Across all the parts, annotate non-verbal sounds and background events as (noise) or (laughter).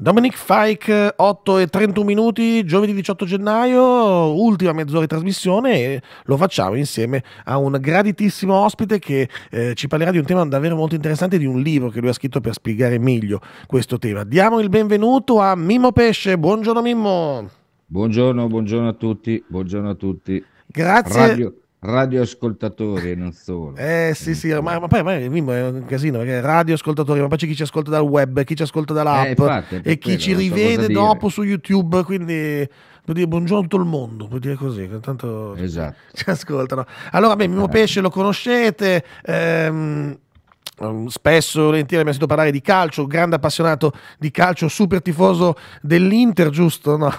Dominic Fike, 8 e 31 minuti, giovedì 18 gennaio, ultima mezz'ora di trasmissione e lo facciamo insieme a un graditissimo ospite che eh, ci parlerà di un tema davvero molto interessante, di un libro che lui ha scritto per spiegare meglio questo tema. Diamo il benvenuto a Mimmo Pesce, buongiorno Mimmo. Buongiorno, buongiorno a tutti, buongiorno a tutti. Grazie. Radio radioascoltatori e non solo. Eh sì, sì, ma, ma poi ma è un casino perché radioascoltatori, ma poi c'è chi ci ascolta dal web, chi ci ascolta dall'app eh, infatti, e chi quello, ci rivede dopo su YouTube, quindi puoi dire buongiorno a tutto il mondo, puoi dire così, tanto esatto. (laughs) ci ascoltano. Allora, beh, Mimo eh. Pesce lo conoscete. Ehm, mm, spesso volentieri mi ha sentito parlare di calcio, grande appassionato di calcio, super tifoso dell'Inter, giusto? No?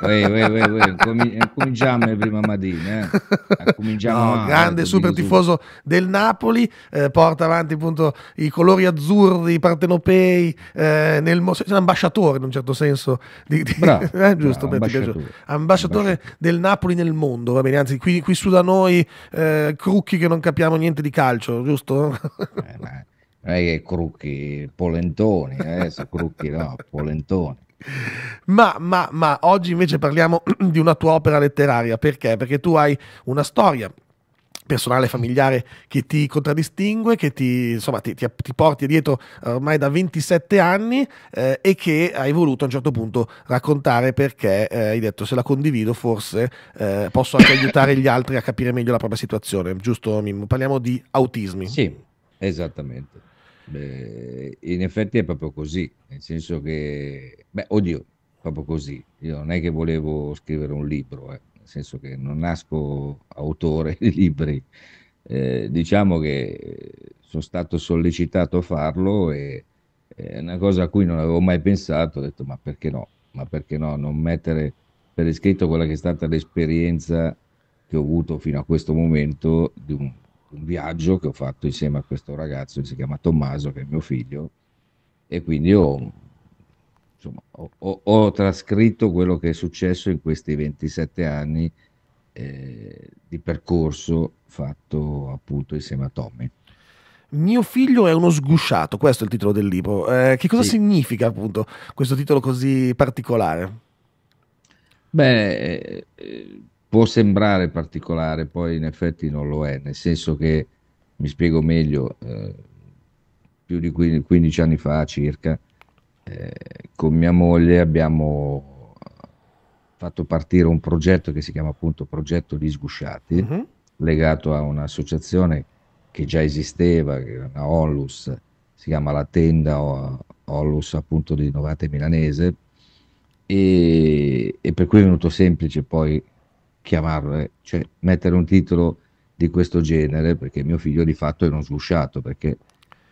Uè, uè, uè, Comin- cominciamo le prima mattina. Eh. (laughs) eh no, grande super tifoso del Napoli, eh, porta avanti appunto i colori azzurri partenopei, eh, nel mo- un ambasciatore in un certo senso. Di, di- bravo, (laughs) eh, giusto, bravo, ambasciatore. ambasciatore. del Napoli nel mondo, va bene, anzi qui, qui su da noi eh, Crucchi che non capiamo niente di calcio, giusto? eh, ma non è che Crucchi, Polentoni, adesso eh, Crucchi no, Polentoni. Ma, ma, ma oggi invece parliamo (clears throat) di una tua opera letteraria, perché? Perché tu hai una storia personale familiare che ti contraddistingue, che ti, insomma, ti, ti, ti porti dietro eh, ormai da 27 anni eh, e che hai voluto a un certo punto raccontare perché eh, hai detto se la condivido forse eh, posso anche (coughs) aiutare gli altri a capire meglio la propria situazione, giusto Mimmo? Parliamo di autismi. Sì, esattamente. Beh, in effetti è proprio così, nel senso che, beh, oddio, proprio così. Io non è che volevo scrivere un libro, eh, nel senso che non nasco autore di libri. Eh, diciamo che sono stato sollecitato a farlo e eh, è una cosa a cui non avevo mai pensato, ho detto ma perché no? Ma perché no? Non mettere per iscritto quella che è stata l'esperienza che ho avuto fino a questo momento di un un viaggio che ho fatto insieme a questo ragazzo che si chiama Tommaso, che è mio figlio, e quindi ho, insomma, ho, ho, ho trascritto quello che è successo in questi 27 anni eh, di percorso fatto appunto insieme a Tommy. Mio figlio è uno sgusciato, questo è il titolo del libro. Eh, che cosa sì. significa appunto questo titolo così particolare? Beh, eh, può sembrare particolare, poi in effetti non lo è, nel senso che, mi spiego meglio, eh, più di 15 anni fa circa, eh, con mia moglie abbiamo fatto partire un progetto che si chiama appunto Progetto di Sgusciati, uh mm-hmm. -huh. legato a un'associazione che già esisteva, che era una Onlus, si chiama la tenda Onlus appunto di Novate Milanese, e, e per cui è venuto semplice poi chiamarle, eh, cioè mettere un titolo di questo genere, perché mio figlio di fatto è uno sgusciato, perché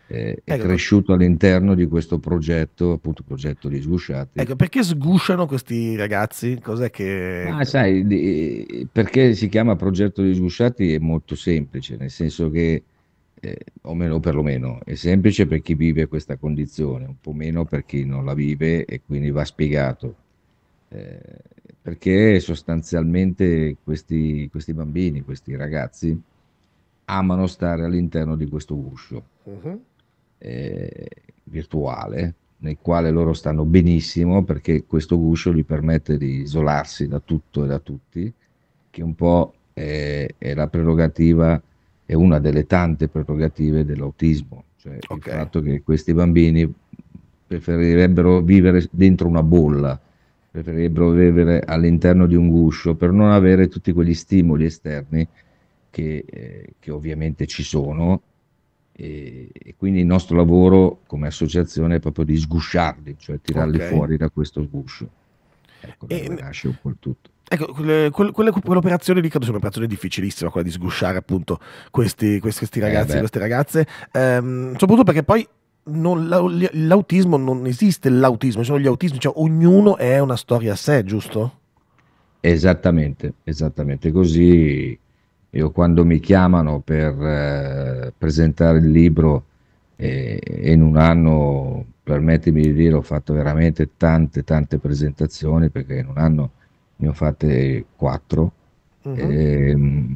eh, è ecco, cresciuto all'interno di questo progetto, appunto progetto di sgusciati. Ecco, perché sgusciano questi ragazzi? Cos'è che... Ah, sai, di, eh, perché si chiama progetto di sgusciati è molto semplice, nel senso che, eh, o meno perlomeno, è semplice per chi vive questa condizione, un po' meno per chi non la vive e quindi va spiegato. Eh, perché sostanzialmente questi, questi bambini, questi ragazzi amano stare all'interno di questo guscio uh-huh. eh, virtuale nel quale loro stanno benissimo perché questo guscio gli permette di isolarsi da tutto e da tutti, che un po' è, è la prerogativa, è una delle tante prerogative dell'autismo, cioè okay. il fatto che questi bambini preferirebbero vivere dentro una bolla preferirebbero vivere all'interno di un guscio per non avere tutti quegli stimoli esterni che, eh, che ovviamente ci sono e, e, quindi il nostro lavoro come associazione è proprio di sgusciarli, cioè tirarli okay. fuori da questo guscio. Ecco, e, nasce un po' il tutto. Ecco, quelle, quelle, quell'operazione lì credo sia un'operazione difficilissima, quella di sgusciare appunto questi, questi, questi eh, ragazzi e eh queste ragazze, ehm, soprattutto perché poi non, l'autismo non esiste l'autismo, sono gli autismi, cioè ognuno è una storia a sé, giusto? Esattamente, esattamente così. Io quando mi chiamano per eh, presentare il libro e eh, in un anno, permettimi di dire, ho fatto veramente tante tante presentazioni perché in un anno ne ho fatte quattro, uh-huh. eh,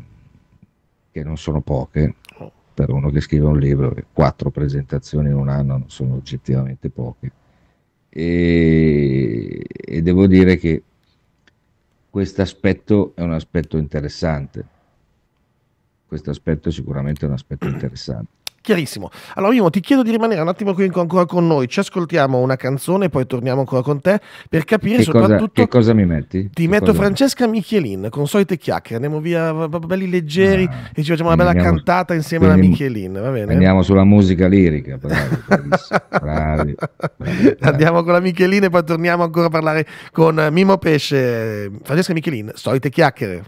che non sono poche. Oh per uno che scrive un libro, quattro presentazioni in un anno non sono oggettivamente poche. E, e devo dire che questo aspetto è un aspetto interessante. Questo aspetto è sicuramente un aspetto interessante. Chiarissimo. Allora, Mimo, ti chiedo di rimanere un attimo qui ancora con noi. Ci ascoltiamo una canzone e poi torniamo ancora con te per capire che soprattutto. Cosa, che cosa mi metti? Ti che metto cosa... Francesca Michelin con solite chiacchiere. Andiamo via belli leggeri ah, e ci facciamo una bella andiamo, cantata insieme alla Michelin. Va bene? Andiamo sulla musica lirica. (laughs) Bravi, bravi, bravi, andiamo con la Michelin e poi torniamo ancora a parlare con Mimo Pesce. Francesca Michelin, solite chiacchiere.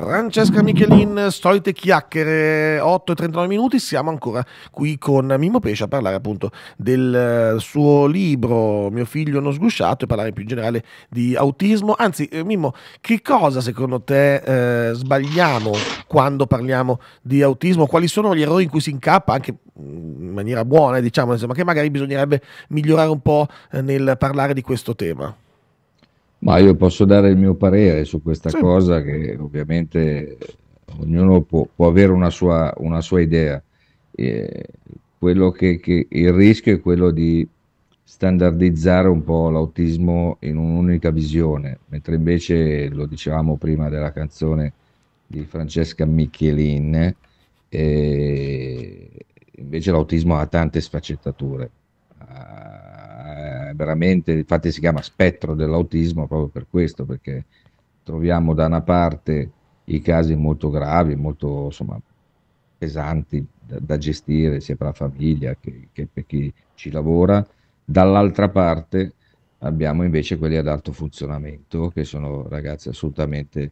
Francesca Michelin, solite chiacchiere, 8-39 e minuti, siamo ancora qui con Mimmo Pesce a parlare appunto del eh, suo libro Mio figlio non sgusciato e parlare più in generale di autismo. Anzi, eh, Mimmo, che cosa secondo te eh, sbagliamo quando parliamo di autismo? Quali sono gli errori in cui si incappa anche mm, in maniera buona, eh, diciamo, insomma, che magari bisognerebbe migliorare un po' nel parlare di questo tema? Ma io posso dare il mio parere su questa sì. cosa che ovviamente ognuno può, può avere una sua, una sua idea. Eh, che, che il rischio è quello di standardizzare un po' l'autismo in un'unica visione, mentre invece lo dicevamo prima della canzone di Francesca Michelin, eh, invece l'autismo ha tante sfaccettature veramente, infatti si chiama spettro dell'autismo proprio per questo, perché troviamo da una parte i casi molto gravi, molto insomma, pesanti da, da, gestire sia per la famiglia che, che per chi ci lavora, dall'altra parte abbiamo invece quelli ad alto funzionamento che sono ragazzi assolutamente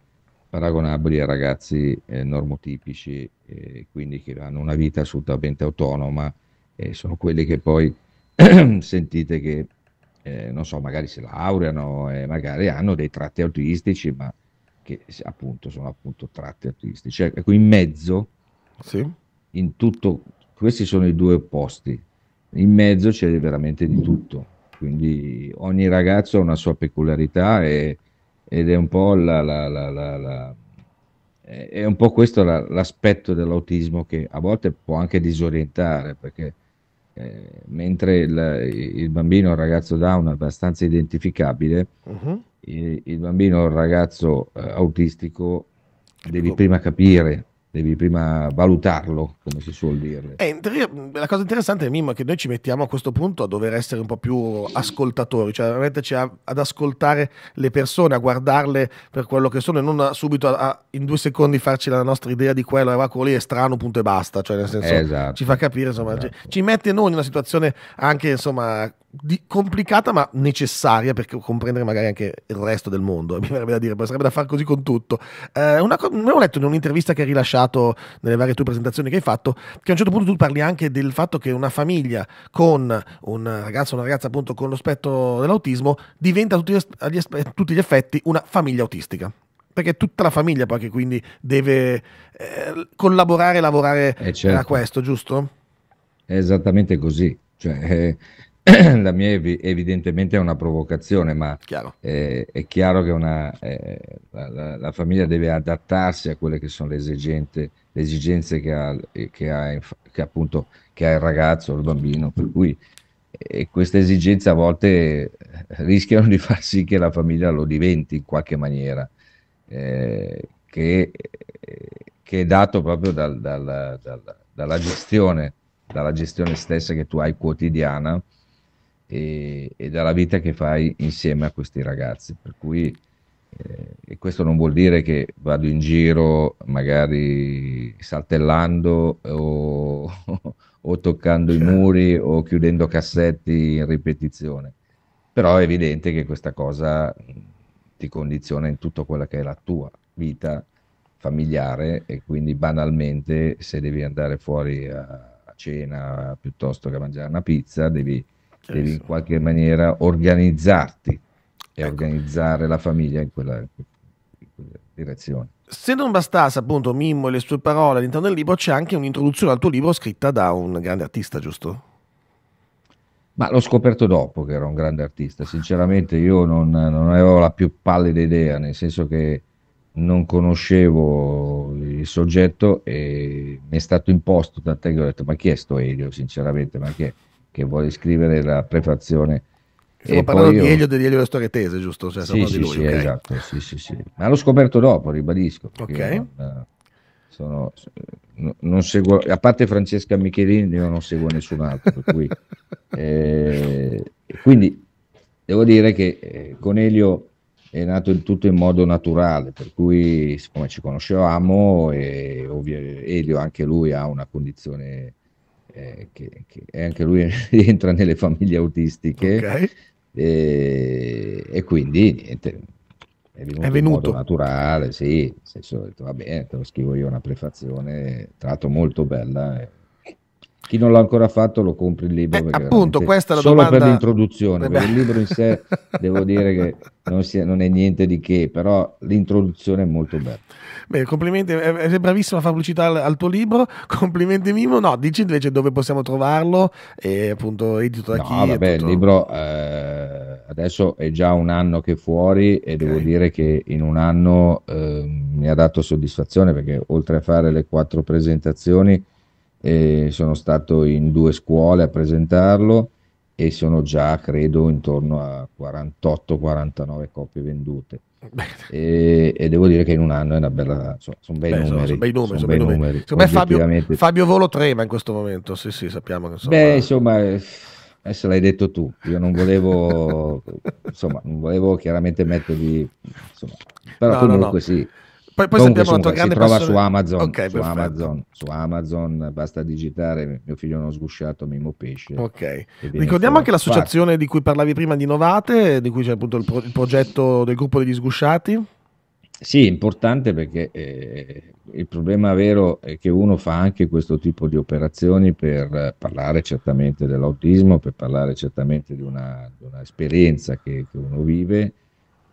paragonabili a ragazzi eh, normotipici, eh, quindi che hanno una vita assolutamente autonoma e sono quelli che poi (clears throat) sentite che eh, non so, magari si laureano e magari hanno dei tratti autistici, ma che appunto sono appunto tratti autistici. Ecco, ecco, in mezzo, sì. in tutto, questi sono i due opposti, in mezzo c'è veramente di tutto, quindi ogni ragazzo ha una sua peculiarità e, ed è un po' la, la, la, la è un po' questo l'aspetto dell'autismo che a volte può anche disorientare perché eh, mentre il, il, bambino il ragazzo down è abbastanza identificabile, uh-huh. il, il, bambino il ragazzo eh, autistico devi ecco. prima capire devi prima valutarlo, come si suol dire. Eh, la cosa interessante, Mimmo, è che noi ci mettiamo a questo punto a dover essere un po' più ascoltatori, cioè a metterci a, ad ascoltare le persone, a guardarle per quello che sono e non subito a, a, in due secondi farci la nostra idea di quello, e va quello lì è strano, punto e basta, cioè nel senso esatto. ci fa capire, insomma, esatto. ci, ci mette noi in una situazione anche, insomma, di, complicata ma necessaria per comprendere magari anche il resto del mondo, (laughs) mi verrebbe da dire, sarebbe da fare così con tutto. Eh, una, ho letto in un'intervista che ha rilasciato citato nelle varie tue presentazioni che hai fatto, che a un certo punto tu parli anche del fatto che una famiglia con un ragazzo o una ragazza appunto con lo spettro dell'autismo diventa a tutti, tutti gli effetti una famiglia autistica perché tutta la famiglia poi che quindi deve eh, collaborare e lavorare eh certo. a questo, giusto? È esattamente così. Cioè, eh, (coughs) la mia ev- evidentemente è una provocazione, ma chiaro. Eh, è chiaro che una, eh, la, la, famiglia deve adattarsi a quelle che sono le, esigenze, le esigenze che, ha, eh, che, ha, che, appunto, che ha, il ragazzo, il bambino, per cui eh, queste esigenze a volte eh, rischiano di far sì che la famiglia lo diventi in qualche maniera, eh, che, è dato proprio dal, dal, dal, dalla gestione dalla gestione stessa che tu hai quotidiana e, e, dalla vita che fai insieme a questi ragazzi. Per cui eh, e questo non vuol dire che vado in giro magari saltellando o, (laughs) o toccando i certo. muri o chiudendo cassetti in ripetizione, però è evidente che questa cosa mm, ti condiziona in tutto quella che è la tua vita familiare e quindi banalmente se devi andare fuori a, a cena piuttosto che a mangiare una pizza devi devi in qualche maniera organizzarti e ecco. organizzare la famiglia in quella, in quella direzione. Se non bastasse appunto Mimmo e le sue parole all'interno del libro, c'è anche un'introduzione al tuo libro scritta da un grande artista, giusto? Ma l'ho scoperto dopo che era un grande artista, sinceramente io non, non, avevo la più pallida idea, nel senso che non conoscevo il soggetto e mi è stato imposto, tant'è che ho detto ma chi è sto Elio sinceramente, ma chi è? che vuole scrivere la prefazione. Stiamo parlando di Elio degli Elio della Storia Tese, giusto? Cioè, sì, sì, lui, sì, okay. esatto, sì, sì, sì. Ma l'ho scoperto dopo, ribadisco. Ok. Non, eh, sono, eh, non seguo, a parte Francesca Michelini, io non seguo nessun altro. Cui, (laughs) eh, quindi devo dire che eh, con Elio è nato il tutto in modo naturale, per cui siccome ci conoscevamo, e ovvio, Elio anche lui ha una condizione che, che, anche lui rientra (laughs) nelle famiglie autistiche okay. e, e, quindi niente, è venuto, è venuto. naturale, sì, senso, detto, va bene, te lo scrivo io una prefazione, tra l'altro molto bella, eh. Chi non l'ha ancora fatto lo compri il libro. Eh, appunto, questa è la solo domanda... per l'introduzione, eh, perché il libro in sé (laughs) devo dire che non, sia, non, è niente di che, però l'introduzione è molto bella. Beh, complimenti, sei bravissimo a fare pubblicità al, al, tuo libro, (laughs) complimenti Mimo. No, dici invece dove possiamo trovarlo e appunto edito da no, chi. Vabbè, tutto... il libro eh, adesso è già un anno che è fuori e okay. devo dire che in un anno eh, mi ha dato soddisfazione perché oltre a fare le quattro presentazioni eh, sono stato in due scuole a presentarlo e sono già credo intorno a 48-49 copie vendute e, e, devo dire che in un anno è una bella sono bei, numeri, bei numeri, sono bei numeri. secondo me Fabio, Fabio, Volo trema in questo momento sì sì sappiamo che insomma... beh insomma adesso l'hai detto tu io non volevo (laughs) insomma non volevo chiaramente mettervi insomma, però no, comunque no, no. sì poi, poi Comunque, sappiamo la tua grande si su Amazon, okay, su, Amazon, su Amazon, basta digitare mio figlio uno sgusciato Mimo Pesce. Ok. Ricordiamo anche l'associazione fatto. di cui parlavi prima di Novate, di cui c'è appunto il, pro- il progetto del gruppo degli sgusciati. Sì, è importante perché eh, il problema vero è che uno fa anche questo tipo di operazioni per parlare certamente dell'autismo, per parlare certamente di una, di una esperienza che, che uno vive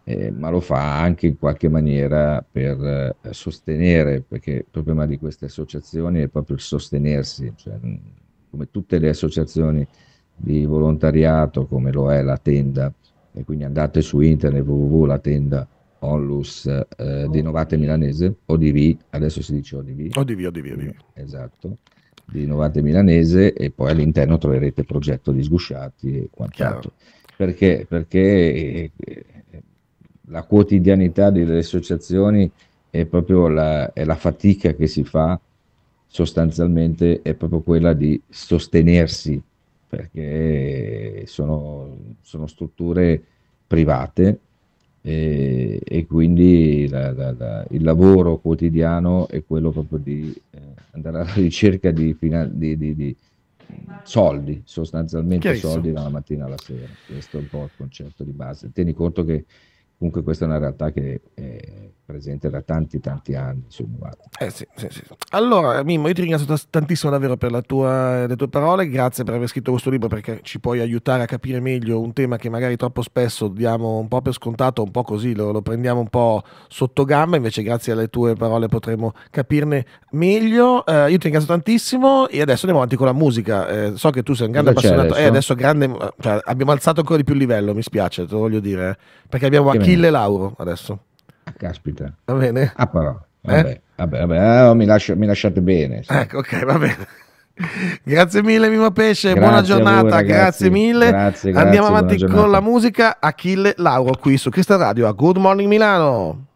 eh, ma lo fa anche in qualche maniera per eh, sostenere, perché il problema di queste associazioni è proprio il sostenersi, cioè, mm, come tutte le associazioni di volontariato, come lo è la tenda, e quindi andate su internet www.latenda.com onlus eh, di Novate Milanese, ODV, adesso si dice ODV. ODV, ODV, ODV. Esatto, di Novate Milanese e poi all'interno troverete progetto di sgusciati e quant'altro. Perché, perché eh, la quotidianità delle associazioni è proprio la, è la fatica che si fa sostanzialmente è proprio quella di sostenersi perché sono, sono strutture private e, e quindi la, la, la, il lavoro quotidiano è quello proprio di eh, andare alla ricerca di, di, di, di soldi, sostanzialmente soldi dalla mattina alla sera. Questo è un po' il concetto di base. Tieni conto che comunque questa è una realtà che è presente da tanti tanti anni insomma. Eh sì, sì, sì. allora Mimmo io ti ringrazio tantissimo davvero per tua, le tue parole grazie per aver scritto questo libro perché ci puoi aiutare a capire meglio un tema che magari troppo spesso diamo un po' per scontato un po' così lo, lo prendiamo un po' sotto gamba invece grazie alle tue parole potremo capirne meglio eh, io ti ringrazio tantissimo e adesso andiamo avanti con la musica eh, so che tu sei un grande adesso appassionato eh, adesso? adesso grande, cioè, abbiamo alzato ancora di più il livello mi spiace te lo voglio dire eh, perché abbiamo Achille Achille Lauro adesso. Ah, caspita. Va bene? Ah, però. Vabbè, eh? vabbè, vabbè. Ah, oh, mi, lascio, mi, lasciate bene. Sì. Ecco, ok, va bene. (laughs) grazie mille Mimo Pesce, grazie buona giornata, voi, grazie mille. Grazie, grazie, Andiamo avanti con la musica. Achille Lauro qui su Crystal Radio a Good Morning Milano.